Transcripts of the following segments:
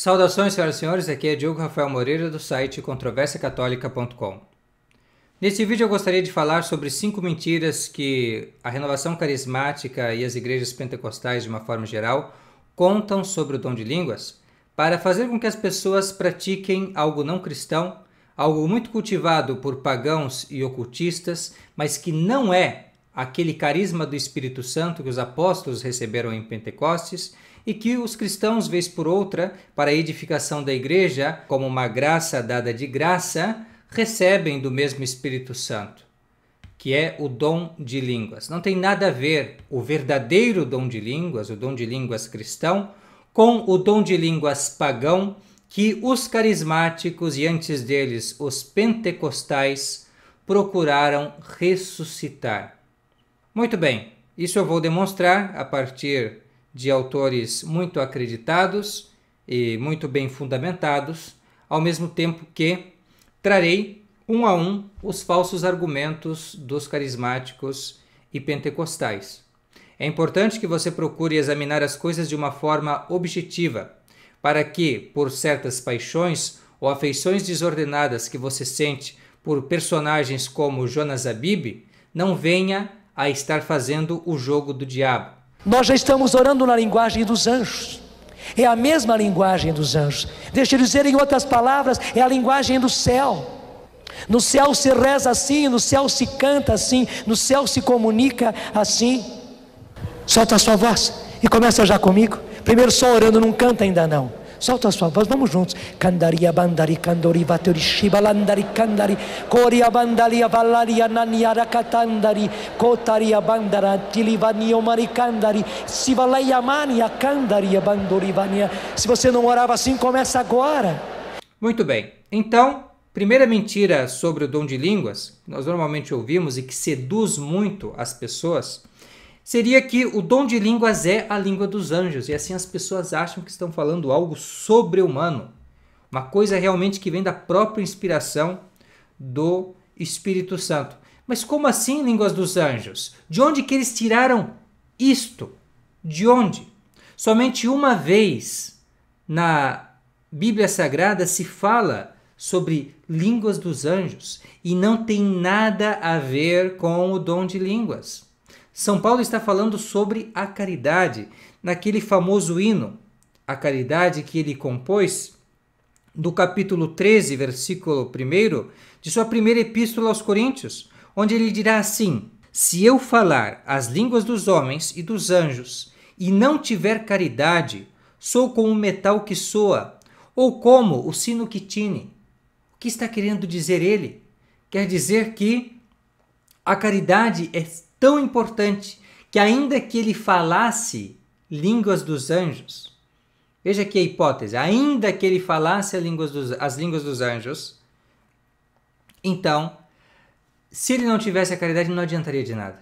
Saudações, senhoras e senhores, aqui é Diogo Rafael Moreira do site controversiacatólica.com. Neste vídeo eu gostaria de falar sobre cinco mentiras que a renovação carismática e as igrejas pentecostais, de uma forma geral, contam sobre o dom de línguas para fazer com que as pessoas pratiquem algo não cristão, algo muito cultivado por pagãos e ocultistas, mas que não é aquele carisma do Espírito Santo que os apóstolos receberam em Pentecostes e que os cristãos, vez por outra, para a edificação da igreja, como uma graça dada de graça, recebem do mesmo Espírito Santo, que é o dom de línguas. Não tem nada a ver o verdadeiro dom de línguas, o dom de línguas cristão, com o dom de línguas pagão que os carismáticos e antes deles os pentecostais procuraram ressuscitar. Muito bem, isso eu vou demonstrar a partir de autores muito acreditados e muito bem fundamentados, ao mesmo tempo que trarei um a um os falsos argumentos dos carismáticos e pentecostais. É importante que você procure examinar as coisas de uma forma objetiva, para que, por certas paixões ou afeições desordenadas que você sente por personagens como Jonas Abib, não venha a estar fazendo o jogo do diabo nós já estamos orando na linguagem dos anjos. É a mesma linguagem dos anjos. Deixa eu dizer em outras palavras, é a linguagem do céu. No céu se reza assim, no céu se canta assim, no céu se comunica assim. Solta a sua voz e começa já comigo. Primeiro só orando, não canta ainda não. Solta a sua voz, vamos juntos. Candaria bandari candori vatori shibalandari candari coria bandaria valaria naniara catandari cotaria bandara tilivanio maricandari sivalaiamania candaria bandorivania. Se você não orava assim, começa agora. Muito bem. Então, primeira mentira sobre o dom de línguas, que nós normalmente ouvimos e que seduz muito as pessoas, seria que o dom de línguas é a língua dos anjos, e assim as pessoas acham que estão falando algo sobre-humano, uma coisa realmente que vem da própria inspiração do Espírito Santo. Mas como assim línguas dos anjos? De onde que eles tiraram isto? De onde? Somente uma vez na Bíblia Sagrada se fala sobre línguas dos anjos e não tem nada a ver com o dom de línguas. São Paulo está falando sobre a caridade, naquele famoso hino, a caridade que ele compôs, do capítulo 13, versículo 1, de sua primeira epístola aos Coríntios, onde ele dirá assim: Se eu falar as línguas dos homens e dos anjos, e não tiver caridade, sou como o metal que soa, ou como o sino que tine. O que está querendo dizer ele? Quer dizer que a caridade é tão importante que, ainda que ele falasse línguas dos anjos, veja aqui a hipótese, ainda que ele falasse as línguas dos, as línguas dos anjos, então, se ele não tivesse a caridade, não adiantaria de nada.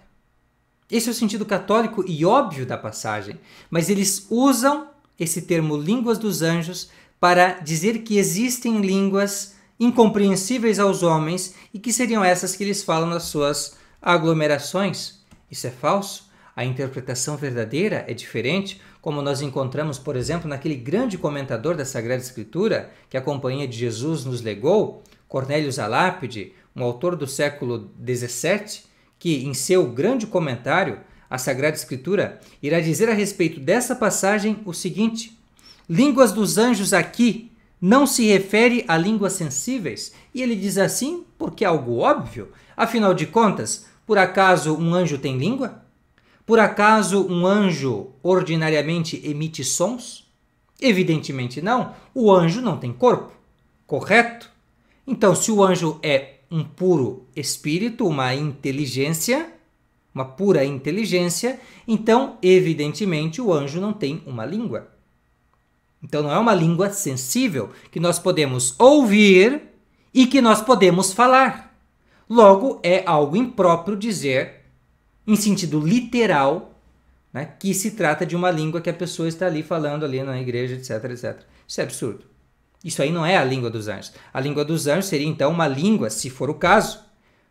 Esse é o sentido católico e óbvio da passagem, mas eles usam esse termo línguas dos anjos para dizer que existem línguas incompreensíveis aos homens e que seriam essas que eles falam nas suas aglomerações. Isso é falso? A interpretação verdadeira é diferente, como nós encontramos, por exemplo, naquele grande comentador da Sagrada Escritura que a Companhia de Jesus nos legou, Cornélio Zalápide, um autor do século XVII, que, em seu grande comentário à Sagrada Escritura, irá dizer a respeito dessa passagem o seguinte: Línguas dos anjos aqui não se refere a línguas sensíveis, e ele diz assim porque é algo óbvio. Afinal de contas, por acaso um anjo tem língua? Por acaso um anjo ordinariamente emite sons? Evidentemente não. O anjo não tem corpo, correto? Então, se o anjo é um puro espírito, uma inteligência, uma pura inteligência, então, evidentemente, o anjo não tem uma língua. Então, não é uma língua sensível que nós podemos ouvir e que nós podemos falar. Logo, é algo impróprio dizer, em sentido literal, né, que se trata de uma língua que a pessoa está ali falando ali na igreja, etc, etc. Isso é absurdo. Isso aí não é a língua dos anjos. A língua dos anjos seria então uma língua, se for o caso,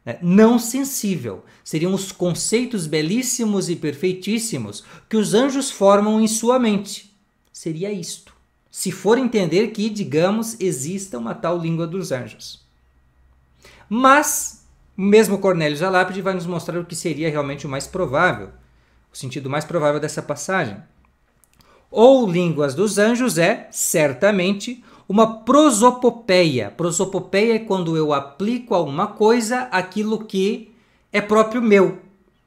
né, não sensível. Seriam os conceitos belíssimos e perfeitíssimos que os anjos formam em sua mente. Seria isto. Se for entender que, digamos, exista uma tal língua dos anjos. Mas mesmo Cornélio Zalápide vai nos mostrar o que seria realmente o mais provável, o sentido mais provável dessa passagem. Ou Línguas dos Anjos é, certamente, uma prosopopeia. Prosopopeia é quando eu aplico a uma coisa aquilo que é próprio meu,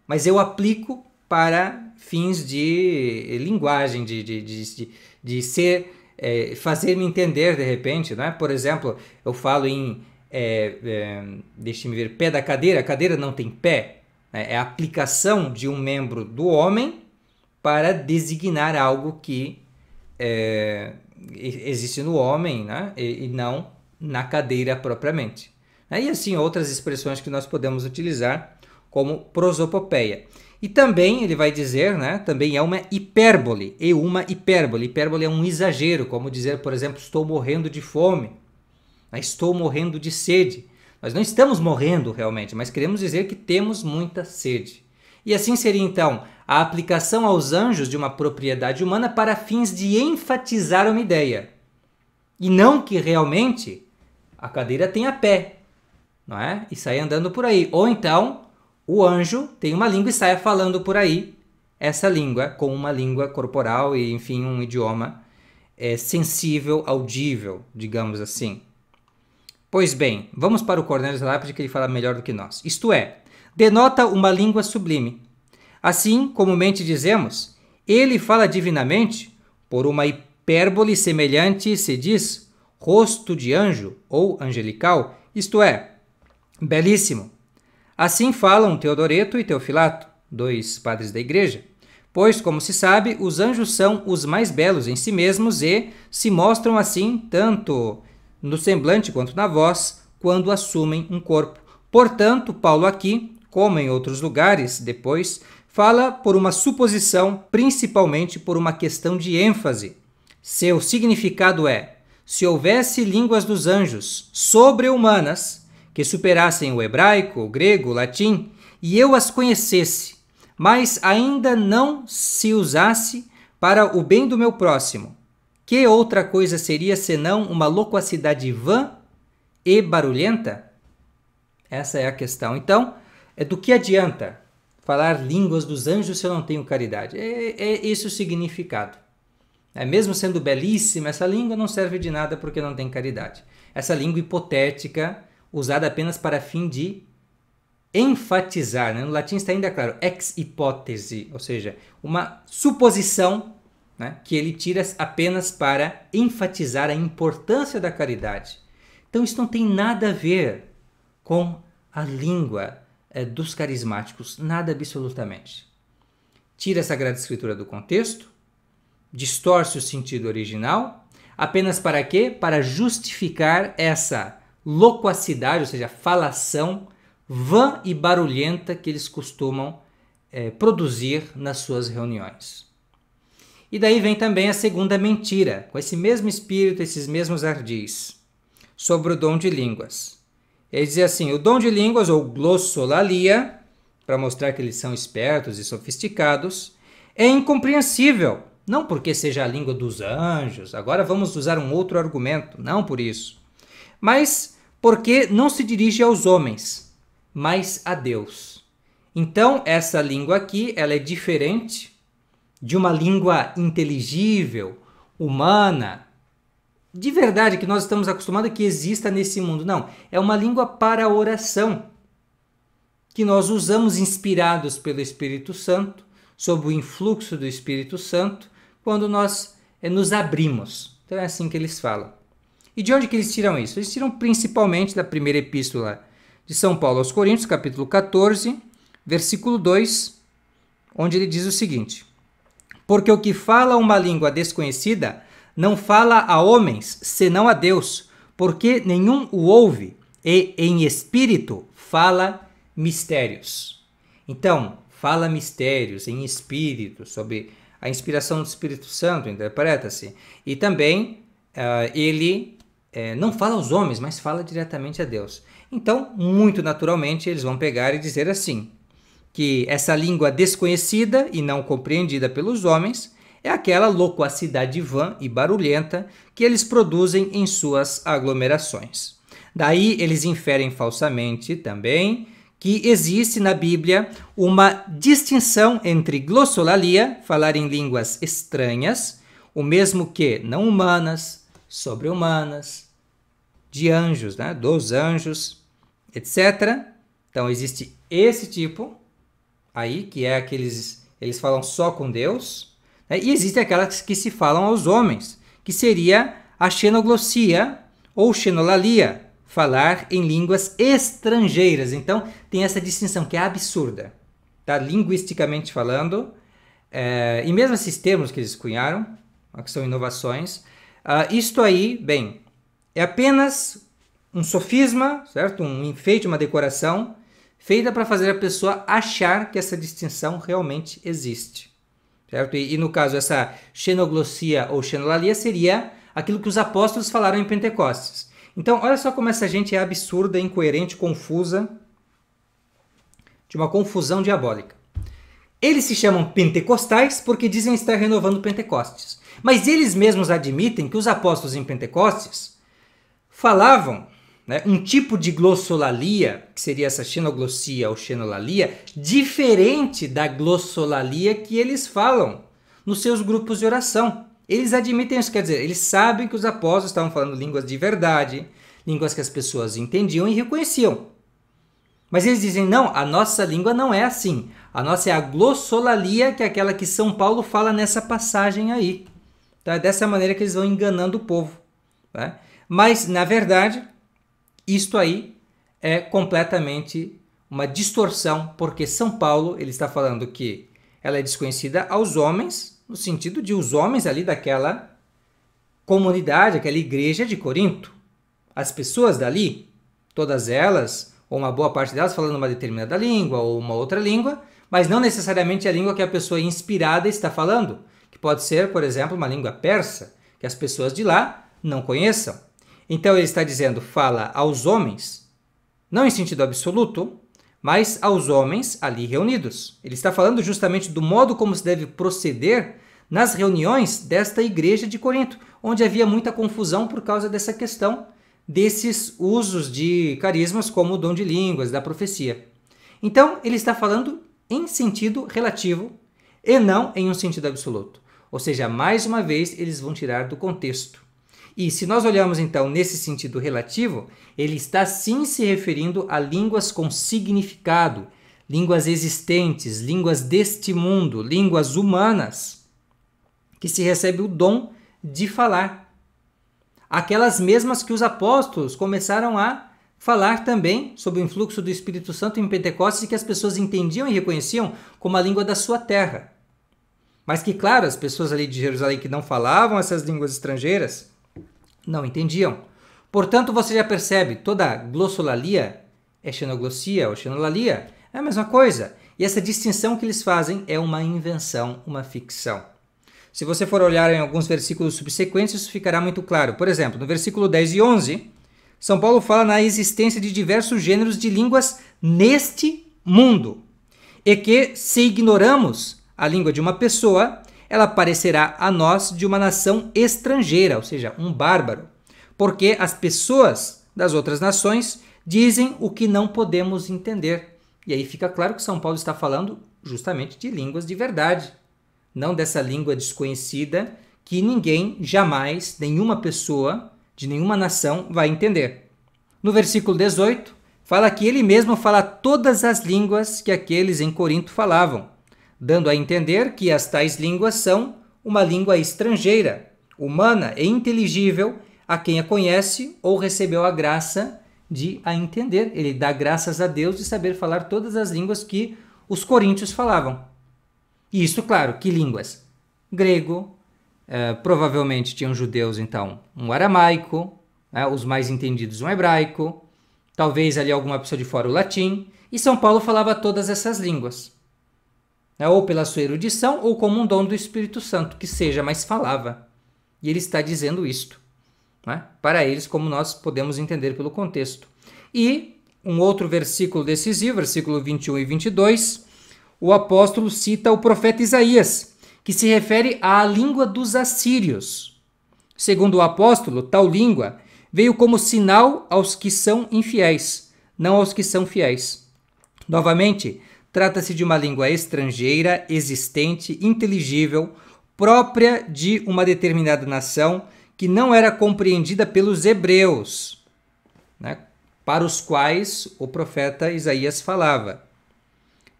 mas eu aplico para fins de linguagem, de, de, de, de, ser, eh, fazer me entender de repente. Né? Por exemplo, eu falo em é, é, deixe-me ver, pé da cadeira, a cadeira não tem pé, né? é a aplicação de um membro do homem para designar algo que é, existe no homem né? e, e, não na cadeira propriamente. Né? E assim outras expressões que nós podemos utilizar como prosopopeia. E também ele vai dizer, né, também é uma hipérbole, e uma hipérbole. Hipérbole é um exagero, como dizer, por exemplo, estou morrendo de fome né? Estou morrendo de sede. Nós não estamos morrendo realmente, mas queremos dizer que temos muita sede. E assim seria então a aplicação aos anjos de uma propriedade humana para fins de enfatizar uma ideia. E não que realmente a cadeira tenha pé, não é? E saia andando por aí. Ou então o anjo tem uma língua e saia falando por aí essa língua com uma língua corporal e, enfim, um idioma é, sensível, audível, digamos assim. Pois bem, vamos para o Cornélio Lápide que ele fala melhor do que nós. Isto é, denota uma língua sublime. Assim, comumente dizemos, ele fala divinamente, por uma hipérbole semelhante se diz rosto de anjo ou angelical, isto é, belíssimo. Assim falam Teodoreto e Teofilato, dois padres da igreja. Pois, como se sabe, os anjos são os mais belos em si mesmos e se mostram assim tanto no semblante quanto na voz, quando assumem um corpo. Portanto, Paulo aqui, como em outros lugares depois, fala por uma suposição, principalmente por uma questão de ênfase. Seu significado é: se houvesse línguas dos anjos sobre-humanas que superassem o hebraico, o grego, o latim, e eu as conhecesse, mas ainda não se usasse para o bem do meu próximo, que outra coisa seria senão uma loquacidade vã e barulhenta? Essa é a questão. Então, é do que adianta falar línguas dos anjos se eu não tenho caridade? É, é esse o significado. É, mesmo sendo belíssima, essa língua não serve de nada porque não tem caridade. Essa língua hipotética, usada apenas para fim de enfatizar. Né? No latim está ainda claro, ex hipótese, ou seja, uma suposição né, que ele tira apenas para enfatizar a importância da caridade. Então, isso não tem nada a ver com a língua é, dos carismáticos, nada absolutamente. Tira a Sagrada Escritura do contexto, distorce o sentido original, apenas para quê? Para justificar essa loquacidade, ou seja, falação vã e barulhenta que eles costumam é, produzir nas suas reuniões. E daí vem também a segunda mentira, com esse mesmo espírito, esses mesmos ardis, sobre o dom de línguas. Ele dizia assim: o dom de línguas, ou glossolalia, para mostrar que eles são espertos e sofisticados, é incompreensível. Não porque seja a língua dos anjos, agora vamos usar um outro argumento, não por isso. Mas porque não se dirige aos homens, mas a Deus. Então, essa língua aqui, ela é diferente de uma língua inteligível, humana, de verdade que nós estamos acostumados que exista nesse mundo. Não, é uma língua para oração que nós usamos inspirados pelo Espírito Santo, sob o influxo do Espírito Santo, quando nós é, nos abrimos. Então é assim que eles falam. E de onde que eles tiram isso? Eles tiram principalmente da primeira epístola de São Paulo aos Coríntios, capítulo 14, versículo 2, onde ele diz o seguinte: porque o que fala uma língua desconhecida não fala a homens, senão a Deus, porque nenhum o ouve, e em espírito fala mistérios. Então, fala mistérios em espírito, sobre a inspiração do Espírito Santo, interpreta-se. E também uh, ele eh, não fala aos homens, mas fala diretamente a Deus. Então, muito naturalmente, eles vão pegar e dizer assim: que essa língua desconhecida e não compreendida pelos homens é aquela loquacidade vã e barulhenta que eles produzem em suas aglomerações. Daí eles inferem falsamente também que existe na Bíblia uma distinção entre glossolalia, falar em línguas estranhas, o mesmo que não humanas, sobre-humanas, de anjos, né? dos anjos, etc. Então existe esse tipo aí, que é aqueles eles falam só com Deus, né? e existem aquelas que se falam aos homens, que seria a xenoglossia ou xenolalia, falar em línguas estrangeiras. Então, tem essa distinção que é absurda, tá? linguisticamente falando, é, e mesmo esses termos que eles cunharam, que são inovações, uh, isto aí, bem, é apenas um sofisma, certo? Um enfeite, uma decoração feita para fazer a pessoa achar que essa distinção realmente existe. Certo? E, e no caso, essa xenoglossia ou xenolalia seria aquilo que os apóstolos falaram em Pentecostes. Então, olha só como essa gente é absurda, incoerente, confusa, de uma confusão diabólica. Eles se chamam pentecostais porque dizem estar renovando Pentecostes. Mas eles mesmos admitem que os apóstolos em Pentecostes falavam né, um tipo de glossolalia, que seria essa xenoglossia ou xenolalia, diferente da glossolalia que eles falam nos seus grupos de oração. Eles admitem isso, quer dizer, eles sabem que os apóstolos estavam falando línguas de verdade, línguas que as pessoas entendiam e reconheciam. Mas eles dizem: não, a nossa língua não é assim. A nossa é a glossolalia, que é aquela que São Paulo fala nessa passagem aí. Tá? É dessa maneira que eles vão enganando o povo. Né? Mas, na verdade, isto aí é completamente uma distorção, porque São Paulo, ele está falando que ela é desconhecida aos homens, no sentido de os homens ali daquela comunidade, aquela igreja de Corinto. As pessoas dali, todas elas, ou uma boa parte delas falando uma determinada língua ou uma outra língua, mas não necessariamente a língua que a pessoa inspirada está falando, que pode ser, por exemplo, uma língua persa, que as pessoas de lá não conheçam. Então ele está dizendo: fala aos homens, não em sentido absoluto, mas aos homens ali reunidos. Ele está falando justamente do modo como se deve proceder nas reuniões desta igreja de Corinto, onde havia muita confusão por causa dessa questão desses usos de carismas como o dom de línguas, da profecia. Então, ele está falando em sentido relativo e não em um sentido absoluto. Ou seja, mais uma vez, eles vão tirar do contexto. E se nós olharmos então nesse sentido relativo, ele está sim se referindo a línguas com significado, línguas existentes, línguas deste mundo, línguas humanas, que se recebe o dom de falar. Aquelas mesmas que os apóstolos começaram a falar também sob o influxo do Espírito Santo em Pentecostes e que as pessoas entendiam e reconheciam como a língua da sua terra. Mas que, claro, as pessoas ali de Jerusalém que não falavam essas línguas estrangeiras não entendiam. Portanto, você já percebe, toda glossolalia é xenoglossia ou xenolalia, é a mesma coisa. E essa distinção que eles fazem é uma invenção, uma ficção. Se você for olhar em alguns versículos subsequentes, isso ficará muito claro. Por exemplo, no versículo 10 e 11, São Paulo fala na existência de diversos gêneros de línguas neste mundo. E que, se ignoramos a língua de uma pessoa, ela parecerá a nós de uma nação estrangeira, ou seja, um bárbaro, porque as pessoas das outras nações dizem o que não podemos entender. E aí fica claro que São Paulo está falando justamente de línguas de verdade, não dessa língua desconhecida que ninguém jamais, nenhuma pessoa de nenhuma nação vai entender. No versículo 18, fala que ele mesmo fala todas as línguas que aqueles em Corinto falavam dando a entender que as tais línguas são uma língua estrangeira, humana e inteligível a quem a conhece ou recebeu a graça de a entender. Ele dá graças a Deus de saber falar todas as línguas que os coríntios falavam. E isso, claro, que línguas? Grego, eh, provavelmente tinham judeus, então, um aramaico, né, os mais entendidos um hebraico, talvez ali alguma pessoa de fora o latim, e São Paulo falava todas essas línguas né? ou pela sua erudição, ou como um dom do Espírito Santo, que seja, mas falava. E ele está dizendo isto né? para eles, como nós podemos entender pelo contexto. E um outro versículo decisivo, versículo 21 e 22, o apóstolo cita o profeta Isaías, que se refere à língua dos assírios. Segundo o apóstolo, tal língua veio como sinal aos que são infiéis, não aos que são fiéis. Novamente, Trata-se de uma língua estrangeira, existente, inteligível, própria de uma determinada nação que não era compreendida pelos hebreus, né, para os quais o profeta Isaías falava.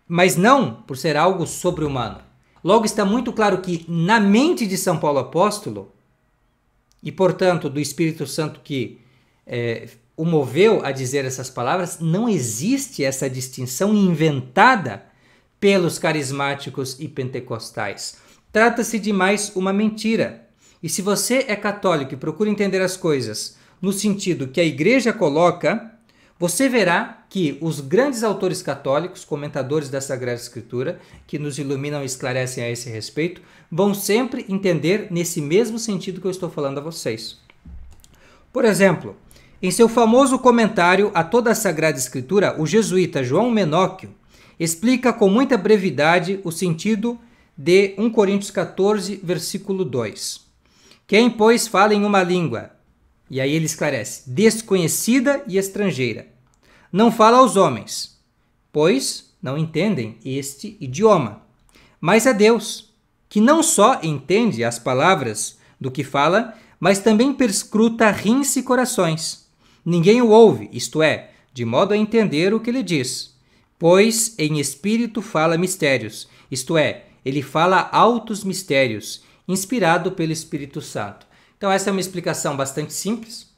Mas não por ser algo sobre-humano. Logo, está muito claro que, na mente de São Paulo Apóstolo, e portanto do Espírito Santo que é, o moveu a dizer essas palavras, não existe essa distinção inventada pelos carismáticos e pentecostais. Trata-se de mais uma mentira. E se você é católico e procura entender as coisas no sentido que a igreja coloca, você verá que os grandes autores católicos, comentadores da Sagrada Escritura, que nos iluminam e esclarecem a esse respeito, vão sempre entender nesse mesmo sentido que eu estou falando a vocês. Por exemplo, em seu famoso comentário a toda a Sagrada Escritura, o jesuíta João Menóquio explica com muita brevidade o sentido de 1 Coríntios 14, versículo 2. Quem, pois, fala em uma língua, e aí ele esclarece, desconhecida e estrangeira, não fala aos homens, pois não entendem este idioma, mas a é Deus, que não só entende as palavras do que fala, mas também perscruta rins e corações ninguém o ouve, isto é, de modo a entender o que ele diz. Pois em espírito fala mistérios, isto é, ele fala altos mistérios, inspirado pelo Espírito Santo. Então, essa é uma explicação bastante simples,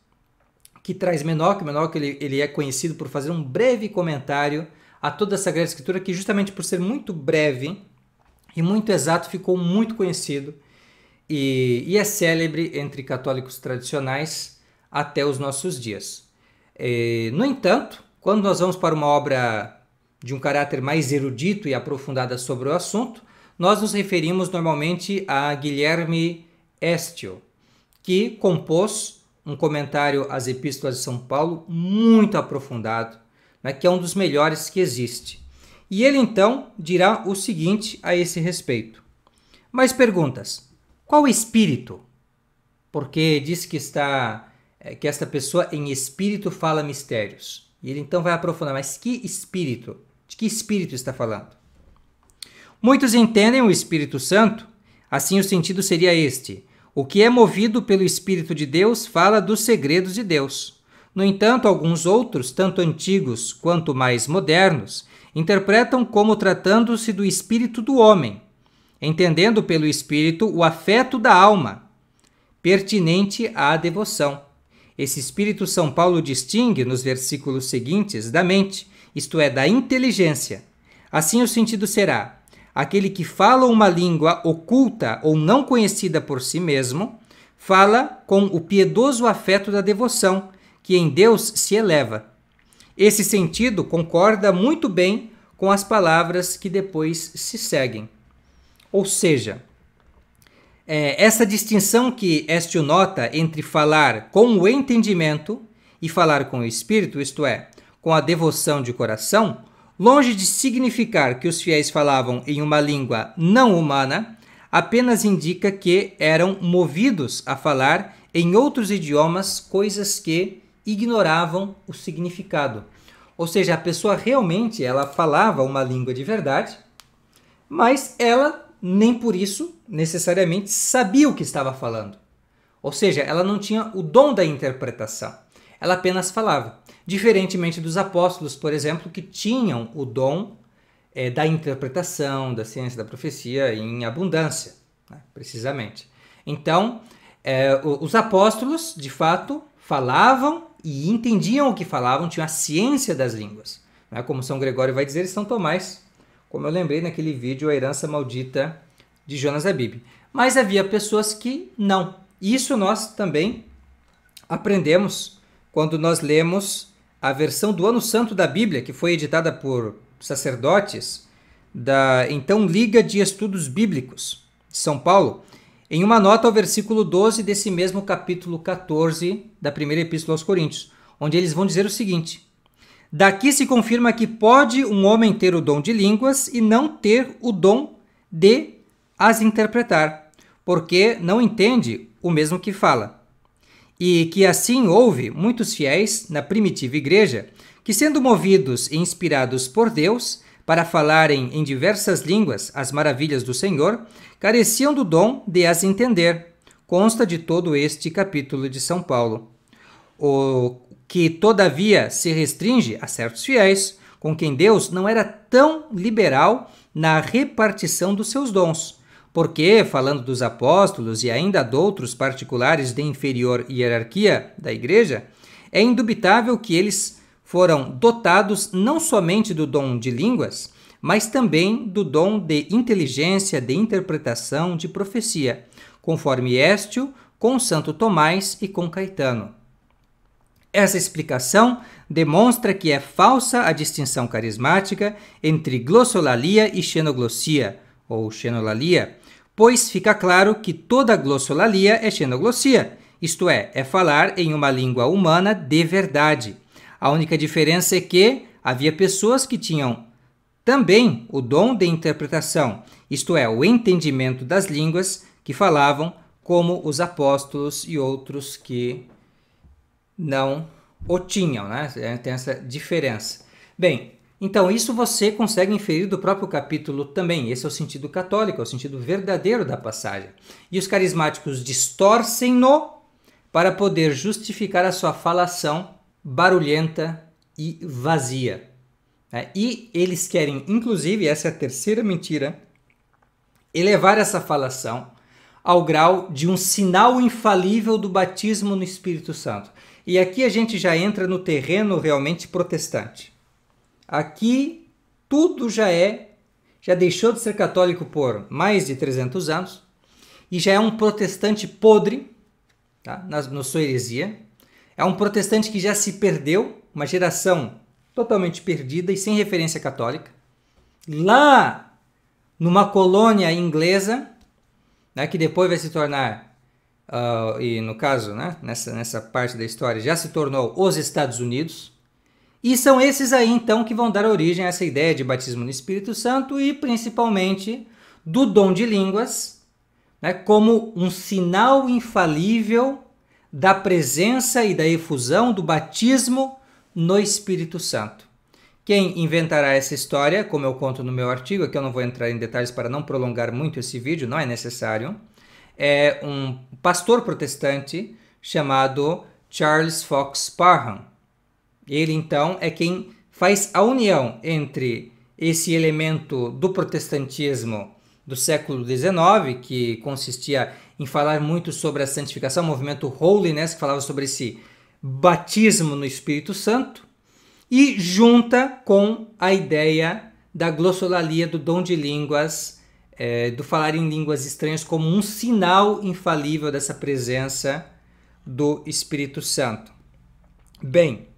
que traz Menor, Menor ele, ele é conhecido por fazer um breve comentário a toda a Sagrada Escritura, que justamente por ser muito breve e muito exato, ficou muito conhecido e, e é célebre entre católicos tradicionais até os nossos dias. É, no entanto, quando nós vamos para uma obra de um caráter mais erudito e aprofundada sobre o assunto, nós nos referimos normalmente a Guilherme Estio, que compôs um comentário às Epístolas de São Paulo muito aprofundado, né, que é um dos melhores que existe. E ele então dirá o seguinte a esse respeito. mais perguntas: qual espírito? Porque diz que está é, que esta pessoa em espírito fala mistérios. E ele então vai aprofundar, mas que espírito? De que espírito está falando? Muitos entendem o Espírito Santo, assim o sentido seria este: o que é movido pelo Espírito de Deus fala dos segredos de Deus. No entanto, alguns outros, tanto antigos quanto mais modernos, interpretam como tratando-se do espírito do homem, entendendo pelo espírito o afeto da alma, pertinente à devoção. Esse espírito São Paulo distingue nos versículos seguintes da mente, isto é, da inteligência. Assim o sentido será: aquele que fala uma língua oculta ou não conhecida por si mesmo, fala com o piedoso afeto da devoção, que em Deus se eleva. Esse sentido concorda muito bem com as palavras que depois se seguem. Ou seja, é, essa distinção que Estio nota entre falar com o entendimento e falar com o espírito, isto é, com a devoção de coração, longe de significar que os fiéis falavam em uma língua não humana, apenas indica que eram movidos a falar em outros idiomas coisas que ignoravam o significado. Ou seja, a pessoa realmente ela falava uma língua de verdade, mas ela nem por isso necessariamente sabia o que estava falando. Ou seja, ela não tinha o dom da interpretação. Ela apenas falava. Diferentemente dos apóstolos, por exemplo, que tinham o dom é, da interpretação, da ciência da profecia em abundância, né? precisamente. Então, é, os apóstolos, de fato, falavam e entendiam o que falavam, tinham a ciência das línguas. Né? Como São Gregório vai dizer, São Tomás como eu lembrei naquele vídeo, a herança maldita de Jonas Abib. Mas havia pessoas que não. Isso nós também aprendemos quando nós lemos a versão do Ano Santo da Bíblia, que foi editada por sacerdotes da então Liga de Estudos Bíblicos de São Paulo, em uma nota ao versículo 12 desse mesmo capítulo 14 da primeira epístola aos Coríntios, onde eles vão dizer o seguinte: Daqui se confirma que pode um homem ter o dom de línguas e não ter o dom de as interpretar, porque não entende o mesmo que fala. E que assim houve muitos fiéis na primitiva igreja que, sendo movidos e inspirados por Deus para falarem em diversas línguas as maravilhas do Senhor, careciam do dom de as entender. Consta de todo este capítulo de São Paulo. O que todavia se restringe a certos fiéis, com quem Deus não era tão liberal na repartição dos seus dons. Porque, falando dos apóstolos e ainda de outros particulares de inferior hierarquia da igreja, é indubitável que eles foram dotados não somente do dom de línguas, mas também do dom de inteligência, de interpretação, de profecia, conforme Estio, com Santo Tomás e com Caetano. Essa explicação demonstra que é falsa a distinção carismática entre glossolalia e xenoglossia, ou xenolalia, pois fica claro que toda glossolalia é xenoglossia, isto é, é falar em uma língua humana de verdade. A única diferença é que havia pessoas que tinham também o dom de interpretação, isto é, o entendimento das línguas que falavam, como os apóstolos e outros que não o tinham, né? É, tem essa diferença. Bem, então isso você consegue inferir do próprio capítulo também. Esse é o sentido católico, é o sentido verdadeiro da passagem. E os carismáticos distorcem-no para poder justificar a sua falação barulhenta e vazia. Né? E eles querem, inclusive, essa é a terceira mentira, elevar essa falação ao grau de um sinal infalível do batismo no Espírito Santo. E aqui a gente já entra no terreno realmente protestante. Aqui tudo já é, já deixou de ser católico por mais de 300 anos e já é um protestante podre, tá? na, na sua heresia. É um protestante que já se perdeu, uma geração totalmente perdida e sem referência católica. Lá numa colônia inglesa, né, que depois vai se tornar uh, e no caso, né, nessa, nessa parte da história, já se tornou os Estados Unidos. E são esses aí então que vão dar origem a essa ideia de batismo no Espírito Santo e principalmente do dom de línguas, né, como um sinal infalível da presença e da efusão do batismo no Espírito Santo. Quem inventará essa história, como eu conto no meu artigo, que eu não vou entrar em detalhes para não prolongar muito esse vídeo, não é necessário, é um pastor protestante chamado Charles Fox Parham. Ele então é quem faz a união entre esse elemento do protestantismo do século XIX, que consistia em falar muito sobre a santificação, o movimento Holiness, que falava sobre esse batismo no Espírito Santo, e junta com a ideia da glossolalia do dom de línguas é, do falar em línguas estranhas como um sinal infalível dessa presença do Espírito Santo. Bem,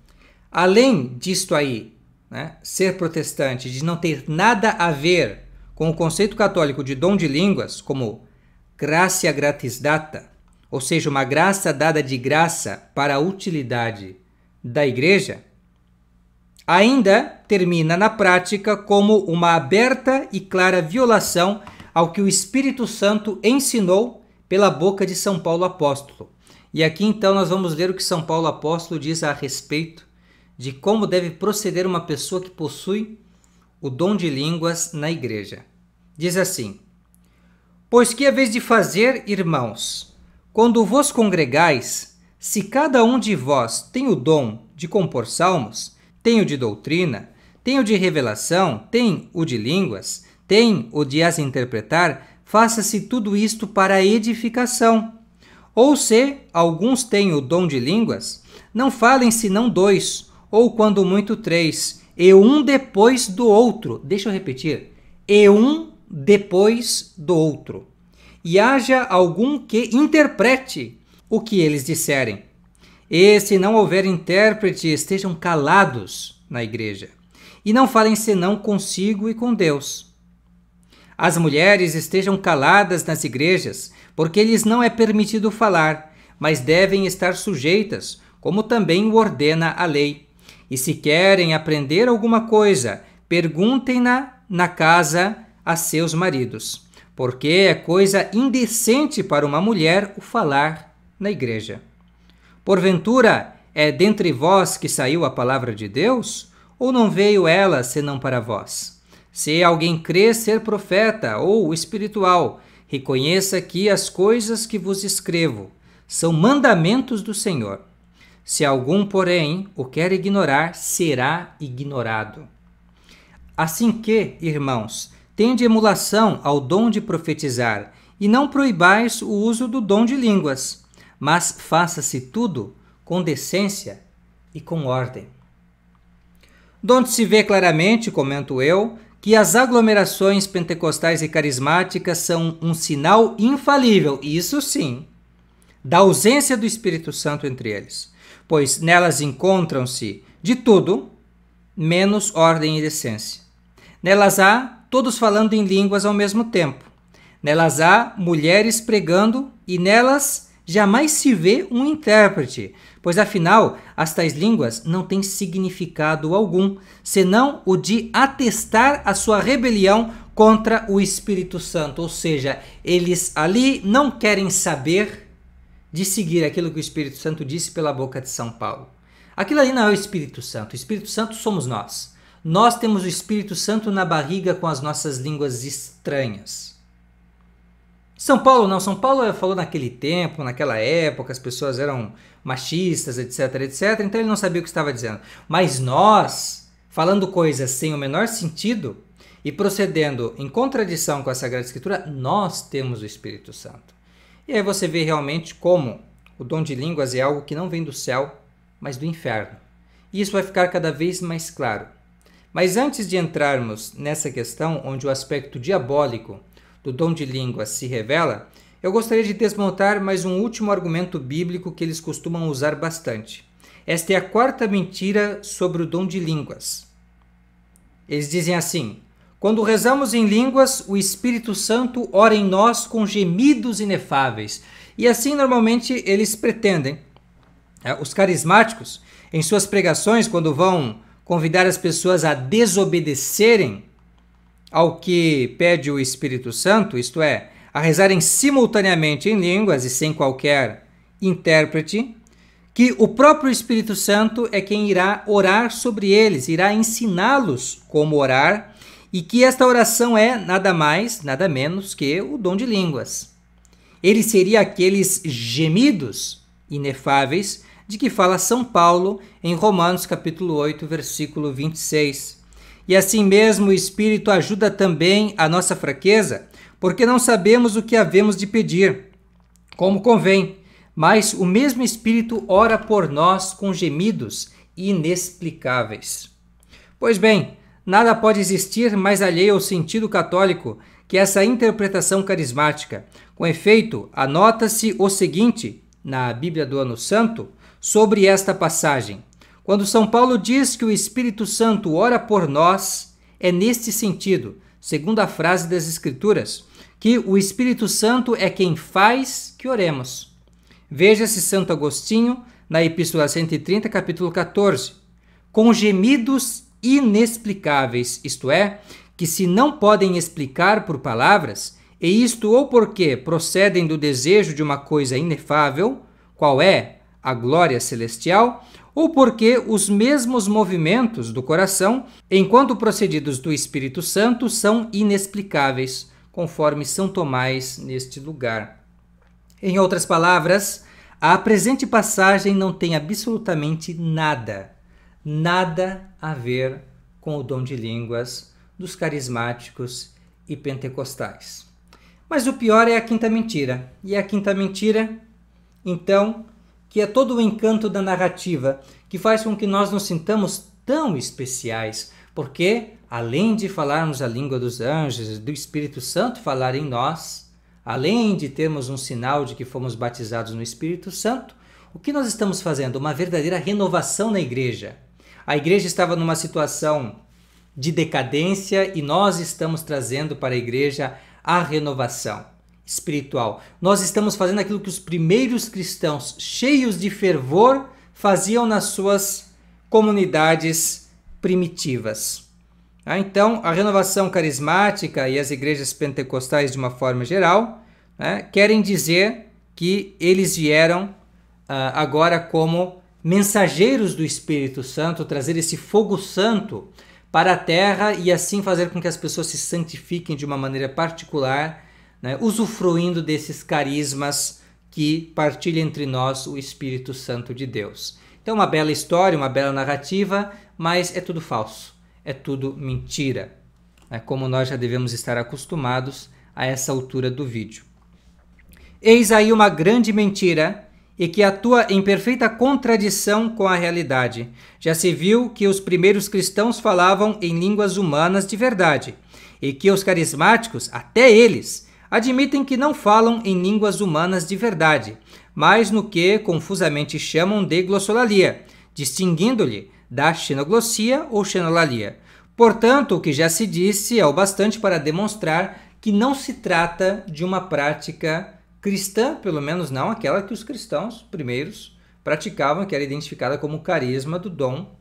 além disto aí, né, ser protestante, de não ter nada a ver com o conceito católico de dom de línguas, como gracia gratis data, ou seja, uma graça dada de graça para a utilidade da igreja, ainda termina na prática como uma aberta e clara violação ao que o Espírito Santo ensinou pela boca de São Paulo apóstolo. E aqui então nós vamos ver o que São Paulo apóstolo diz a respeito de como deve proceder uma pessoa que possui o dom de línguas na igreja. Diz assim: Pois que a é vez de fazer, irmãos, quando vos congregais, se cada um de vós tem o dom de compor salmos, tem o de doutrina, tem o de revelação, tem o de línguas, tem o de as interpretar, faça-se tudo isto para edificação. Ou se alguns têm o dom de línguas, não falem senão dois, ou quando muito três, e um depois do outro. Deixa eu repetir. E um depois do outro. E haja algum que interprete o que eles disserem. E se não houver intérprete, estejam calados na igreja. E não falem senão consigo e com Deus. As mulheres estejam caladas nas igrejas, porque lhes não é permitido falar, mas devem estar sujeitas, como também o ordena a lei. E se querem aprender alguma coisa, perguntem-na na casa a seus maridos, porque é coisa indecente para uma mulher o falar na igreja. Porventura é dentre vós que saiu a palavra de Deus? Ou não veio ela senão para vós? Se alguém crê ser profeta ou espiritual, reconheça que as coisas que vos escrevo são mandamentos do Senhor. Se algum, porém, o quer ignorar, será ignorado. Assim que, irmãos, tende emulação ao dom de profetizar, e não proibais o uso do dom de línguas mas faça-se tudo com decência e com ordem. Donde se vê claramente, comento eu, que as aglomerações pentecostais e carismáticas são um sinal infalível, isso sim, da ausência do Espírito Santo entre eles, pois nelas encontram-se de tudo menos ordem e decência. Nelas há todos falando em línguas ao mesmo tempo. Nelas há mulheres pregando e nelas jamais se vê um intérprete, pois afinal, as tais línguas não têm significado algum, senão o de atestar a sua rebelião contra o Espírito Santo, ou seja, eles ali não querem saber de seguir aquilo que o Espírito Santo disse pela boca de São Paulo. Aquilo ali não é o Espírito Santo, o Espírito Santo somos nós. Nós temos o Espírito Santo na barriga com as nossas línguas estranhas. São Paulo não, São Paulo falou naquele tempo, naquela época, as pessoas eram machistas, etc, etc, então ele não sabia o que estava dizendo. Mas nós, falando coisas sem o menor sentido e procedendo em contradição com a Sagrada Escritura, nós temos o Espírito Santo. E aí você vê realmente como o dom de línguas é algo que não vem do céu, mas do inferno. E isso vai ficar cada vez mais claro. Mas antes de entrarmos nessa questão onde o aspecto diabólico do dom de línguas se revela, eu gostaria de desmontar mais um último argumento bíblico que eles costumam usar bastante. Esta é a quarta mentira sobre o dom de línguas. Eles dizem assim: quando rezamos em línguas, o Espírito Santo ora em nós com gemidos inefáveis. E assim normalmente eles pretendem. É, os carismáticos, em suas pregações, quando vão convidar as pessoas a desobedecerem ao que pede o Espírito Santo, isto é, a rezarem simultaneamente em línguas e sem qualquer intérprete, que o próprio Espírito Santo é quem irá orar sobre eles, irá ensiná-los como orar, e que esta oração é nada mais, nada menos que o dom de línguas. Ele seria aqueles gemidos inefáveis de que fala São Paulo em Romanos capítulo 8, versículo 26 e assim mesmo o Espírito ajuda também a nossa fraqueza, porque não sabemos o que havemos de pedir, como convém, mas o mesmo Espírito ora por nós com gemidos inexplicáveis. Pois bem, nada pode existir mais alheio ao sentido católico que essa interpretação carismática. Com efeito, anota-se o seguinte na Bíblia do Ano Santo sobre esta passagem. Quando São Paulo diz que o Espírito Santo ora por nós, é neste sentido, segundo a frase das Escrituras, que o Espírito Santo é quem faz que oremos. Veja-se Santo Agostinho na Epístola 130, capítulo 14. Com gemidos inexplicáveis, isto é, que se não podem explicar por palavras, e isto ou porque procedem do desejo de uma coisa inefável, qual é a glória celestial, ou porque os mesmos movimentos do coração, enquanto procedidos do Espírito Santo, são inexplicáveis, conforme São Tomás neste lugar. Em outras palavras, a presente passagem não tem absolutamente nada, nada a ver com o dom de línguas dos carismáticos e pentecostais. Mas o pior é a quinta mentira. E a quinta mentira, então, que é todo o encanto da narrativa, que faz com que nós nos sintamos tão especiais, porque além de falarmos a língua dos anjos, do Espírito Santo falar em nós, além de termos um sinal de que fomos batizados no Espírito Santo, o que nós estamos fazendo? Uma verdadeira renovação na igreja. A igreja estava numa situação de decadência e nós estamos trazendo para a igreja a renovação espiritual. Nós estamos fazendo aquilo que os primeiros cristãos, cheios de fervor, faziam nas suas comunidades primitivas. Ah, então, a renovação carismática e as igrejas pentecostais, de uma forma geral, né, querem dizer que eles vieram ah, agora como mensageiros do Espírito Santo, trazer esse fogo santo para a terra e assim fazer com que as pessoas se santifiquem de uma maneira particular né, usufruindo desses carismas que partilha entre nós o Espírito Santo de Deus. Então, uma bela história, uma bela narrativa, mas é tudo falso, é tudo mentira, né, como nós já devemos estar acostumados a essa altura do vídeo. Eis aí uma grande mentira e que atua em perfeita contradição com a realidade. Já se viu que os primeiros cristãos falavam em línguas humanas de verdade, e que os carismáticos, até eles, admitem que não falam em línguas humanas de verdade, mas no que confusamente chamam de glossolalia, distinguindo-lhe da xenoglossia ou xenolalia. Portanto, o que já se disse é o bastante para demonstrar que não se trata de uma prática cristã, pelo menos não aquela que os cristãos primeiros praticavam, que era identificada como carisma do dom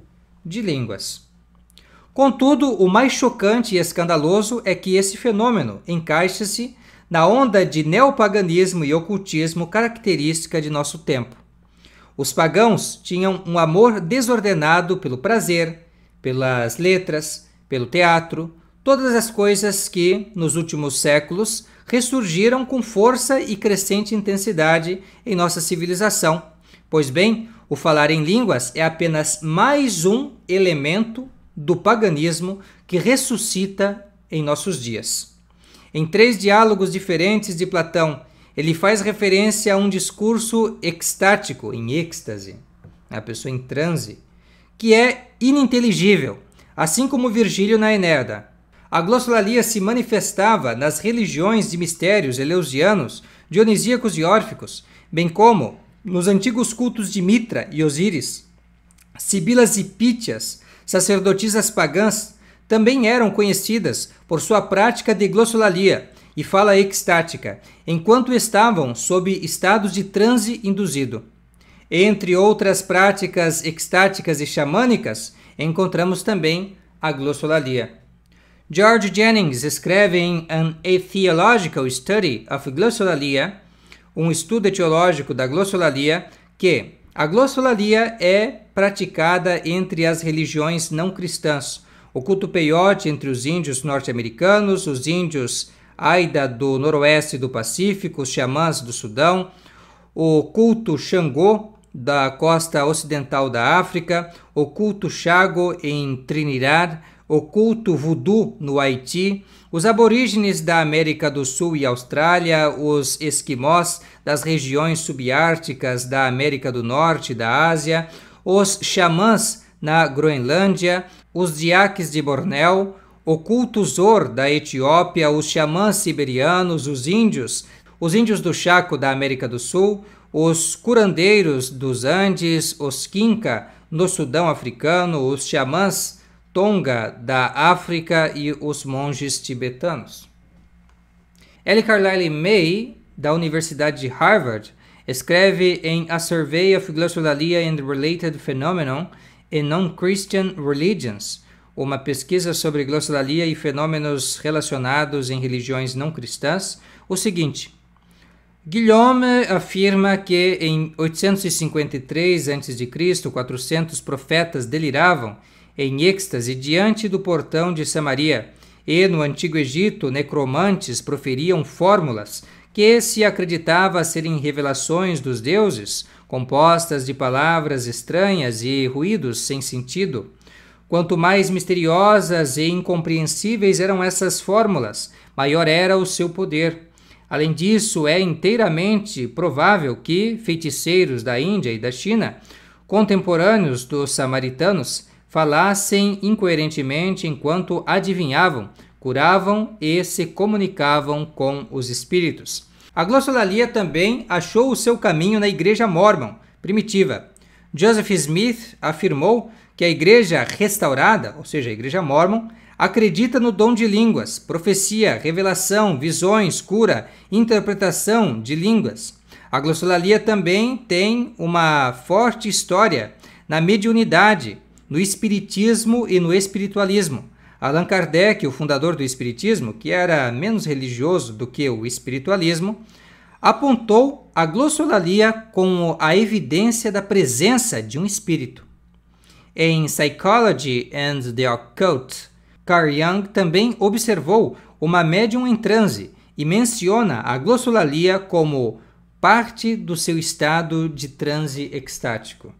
de línguas. Contudo, o mais chocante e escandaloso é que esse fenômeno encaixa-se na onda de neopaganismo e ocultismo característica de nosso tempo. Os pagãos tinham um amor desordenado pelo prazer, pelas letras, pelo teatro, todas as coisas que, nos últimos séculos, ressurgiram com força e crescente intensidade em nossa civilização. Pois bem, o falar em línguas é apenas mais um elemento do paganismo que ressuscita em nossos dias. Em três diálogos diferentes de Platão, ele faz referência a um discurso extático, em êxtase, né? a pessoa em transe, que é ininteligível, assim como Virgílio na Enerda. A glossolalia se manifestava nas religiões de mistérios eleusianos, dionisíacos e órficos, bem como nos antigos cultos de Mitra e Osíris, sibilas e pítias, sacerdotisas pagãs, também eram conhecidas por sua prática de glossolalia e fala extática, enquanto estavam sob estados de transe induzido. Entre outras práticas extáticas e xamânicas, encontramos também a glossolalia. George Jennings escreve em An Theological Study of Glossolalia, um estudo etiológico da glossolalia, que a glossolalia é praticada entre as religiões não cristãs, o culto peiote entre os índios norte-americanos, os índios Aida do noroeste do Pacífico, os xamãs do Sudão, o culto Xangô da costa ocidental da África, o culto Chago em Trinidad, o culto Voodoo no Haiti, os aborígenes da América do Sul e Austrália, os esquimós das regiões subárticas da América do Norte e da Ásia, os xamãs na Groenlândia, os diaques de Bornéu, o culto Zor da Etiópia, os xamãs siberianos, os índios, os índios do Chaco da América do Sul, os curandeiros dos Andes, os Kinka no Sudão africano, os xamãs Tonga da África e os monges tibetanos. L. Carlyle May, da Universidade de Harvard, escreve em A Survey of Glossolalia and Related Phenomenon e Non-Christian Religions, uma pesquisa sobre glossolalia e fenômenos relacionados em religiões não cristãs, o seguinte. Guillaume afirma que em 853 a.C., 400 profetas deliravam em êxtase diante do portão de Samaria, e no Antigo Egito, necromantes proferiam fórmulas que se acreditava serem revelações dos deuses compostas de palavras estranhas e ruídos sem sentido. Quanto mais misteriosas e incompreensíveis eram essas fórmulas, maior era o seu poder. Além disso, é inteiramente provável que feiticeiros da Índia e da China, contemporâneos dos samaritanos, falassem incoerentemente enquanto adivinhavam, curavam e se comunicavam com os espíritos. A glossolalia também achou o seu caminho na igreja mormon primitiva. Joseph Smith afirmou que a igreja restaurada, ou seja, a igreja mormon, acredita no dom de línguas, profecia, revelação, visões, cura, interpretação de línguas. A glossolalia também tem uma forte história na mediunidade, no espiritismo e no espiritualismo. Allan Kardec, o fundador do Espiritismo, que era menos religioso do que o espiritualismo, apontou a glossolalia como a evidência da presença de um espírito. Em Psychology and the Occult, Carl Jung também observou uma médium em transe e menciona a glossolalia como parte do seu estado de transe extático.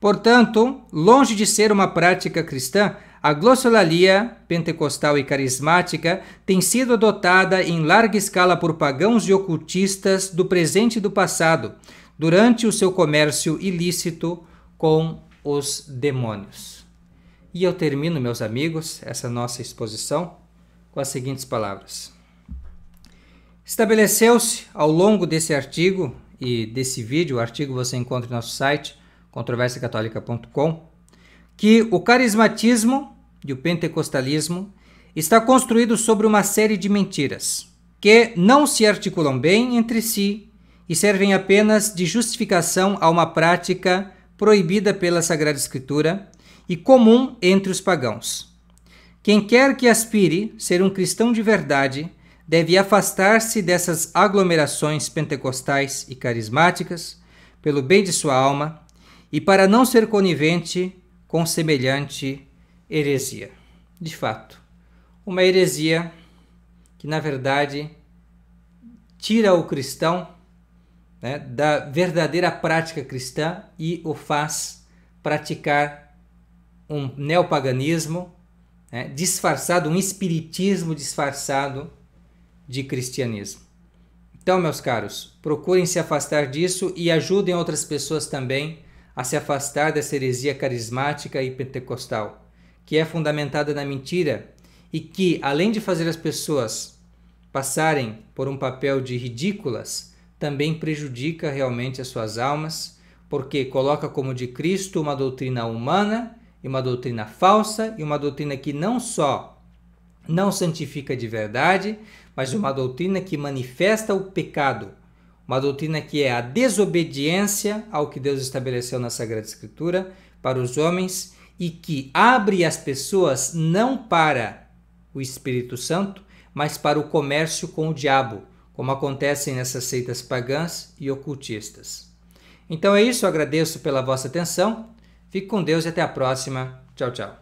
Portanto, longe de ser uma prática cristã, a glossolalia pentecostal e carismática tem sido adotada em larga escala por pagãos e ocultistas do presente e do passado, durante o seu comércio ilícito com os demônios. E eu termino, meus amigos, essa nossa exposição com as seguintes palavras. Estabeleceu-se ao longo desse artigo e desse vídeo, o artigo você encontra no nosso site controversiacatolica.com, que o carismatismo e o pentecostalismo está construído sobre uma série de mentiras que não se articulam bem entre si e servem apenas de justificação a uma prática proibida pela Sagrada Escritura e comum entre os pagãos. Quem quer que aspire ser um cristão de verdade deve afastar-se dessas aglomerações pentecostais e carismáticas pelo bem de sua alma e para não ser conivente com semelhante heresia. De fato, uma heresia que, na verdade, tira o cristão né, da verdadeira prática cristã e o faz praticar um neopaganismo né, disfarçado, um espiritismo disfarçado de cristianismo. Então, meus caros, procurem se afastar disso e ajudem outras pessoas também a se afastar dessa heresia carismática e pentecostal que é fundamentada na mentira e que, além de fazer as pessoas passarem por um papel de ridículas, também prejudica realmente as suas almas, porque coloca como de Cristo uma doutrina humana e uma doutrina falsa e uma doutrina que não só não santifica de verdade, mas uma doutrina que manifesta o pecado, uma doutrina que é a desobediência ao que Deus estabeleceu na Sagrada Escritura para os homens e que abre as pessoas não para o Espírito Santo, mas para o comércio com o diabo, como acontece nessas seitas pagãs e ocultistas. Então é isso, agradeço pela vossa atenção. Fique com Deus e até a próxima. Tchau, tchau.